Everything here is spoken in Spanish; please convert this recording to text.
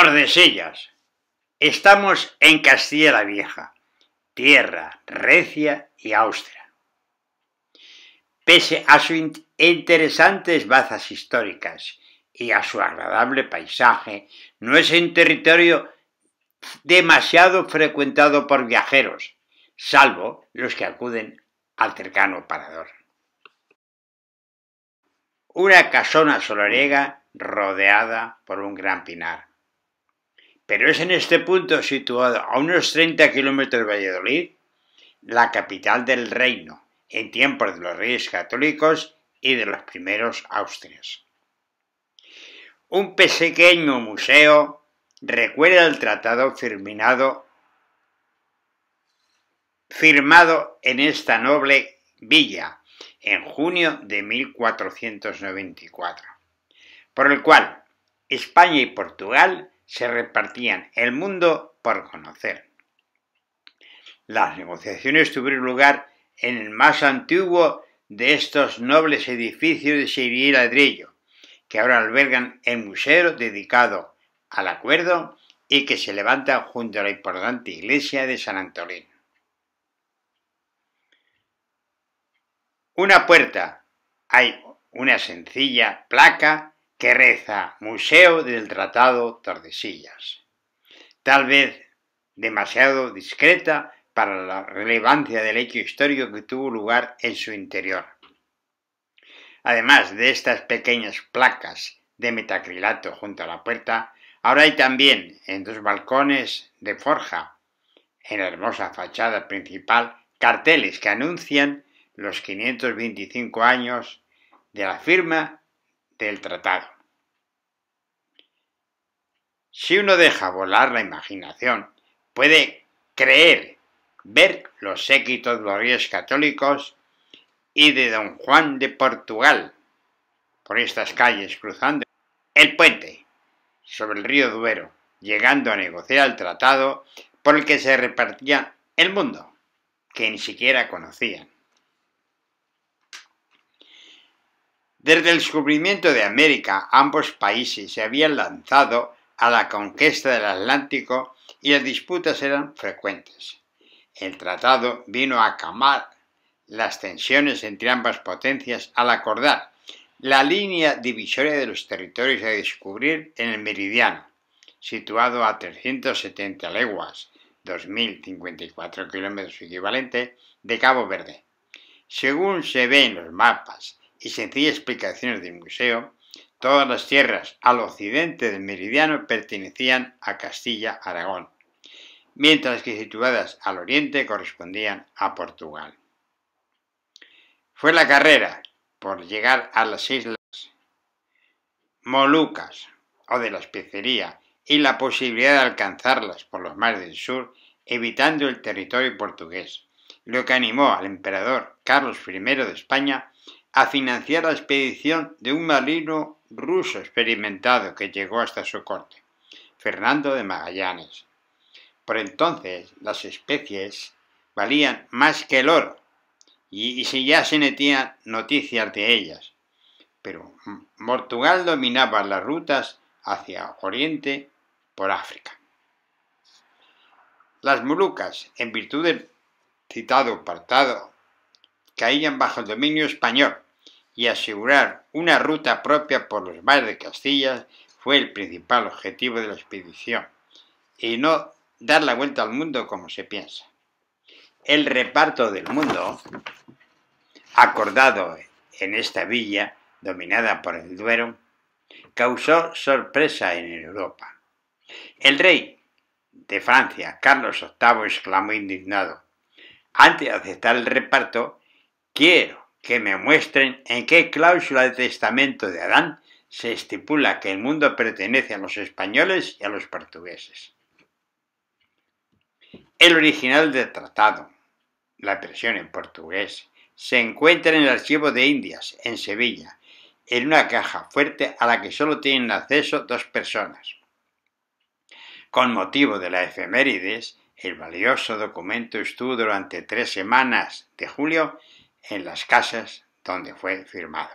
Tordesillas. Estamos en Castilla la Vieja, tierra recia y Austria. Pese a sus interesantes bazas históricas y a su agradable paisaje, no es un territorio demasiado frecuentado por viajeros, salvo los que acuden al cercano parador. Una casona solarega rodeada por un gran pinar pero es en este punto, situado a unos 30 kilómetros de Valladolid, la capital del reino, en tiempos de los reyes católicos y de los primeros austrias. Un pequeño museo recuerda el tratado firmado en esta noble villa en junio de 1494, por el cual España y Portugal se repartían el mundo por conocer. Las negociaciones tuvieron lugar en el más antiguo de estos nobles edificios de Siria y ladrillo, que ahora albergan el museo dedicado al acuerdo y que se levanta junto a la importante iglesia de San Antolín. Una puerta. Hay una sencilla placa que reza Museo del Tratado Tardesillas, Tal vez demasiado discreta para la relevancia del hecho histórico que tuvo lugar en su interior. Además de estas pequeñas placas de metacrilato junto a la puerta, ahora hay también en dos balcones de forja, en la hermosa fachada principal, carteles que anuncian los 525 años de la firma del tratado. Si uno deja volar la imaginación, puede creer, ver los séquitos de los católicos y de don Juan de Portugal por estas calles cruzando el puente sobre el río Duero, llegando a negociar el tratado por el que se repartía el mundo, que ni siquiera conocían. Desde el descubrimiento de América, ambos países se habían lanzado a la conquista del Atlántico y las disputas eran frecuentes. El tratado vino a acamar las tensiones entre ambas potencias al acordar la línea divisoria de los territorios a descubrir en el meridiano, situado a 370 leguas, 2.054 kilómetros equivalente, de Cabo Verde. Según se ve en los mapas y sencillas explicaciones del museo, todas las tierras al occidente del meridiano pertenecían a Castilla-Aragón, mientras que situadas al oriente correspondían a Portugal. Fue la carrera por llegar a las islas Molucas o de la especería y la posibilidad de alcanzarlas por los mares del sur, evitando el territorio portugués, lo que animó al emperador Carlos I de España a financiar la expedición de un marino ruso experimentado que llegó hasta su corte, Fernando de Magallanes. Por entonces las especies valían más que el oro, y, si ya se metían noticias de ellas. Pero Portugal dominaba las rutas hacia Oriente por África. Las Molucas, en virtud del citado apartado caían bajo el dominio español y asegurar una ruta propia por los mares de Castilla fue el principal objetivo de la expedición y no dar la vuelta al mundo como se piensa. El reparto del mundo, acordado en esta villa dominada por el Duero, causó sorpresa en Europa. El rey de Francia, Carlos VIII, exclamó indignado. Antes de aceptar el reparto, Quiero que me muestren en qué cláusula del testamento de Adán se estipula que el mundo pertenece a los españoles y a los portugueses. El original del tratado, la versión en portugués, se encuentra en el Archivo de Indias, en Sevilla, en una caja fuerte a la que solo tienen acceso dos personas. Con motivo de la efemérides, el valioso documento estuvo durante tres semanas de julio en las casas donde fue firmado.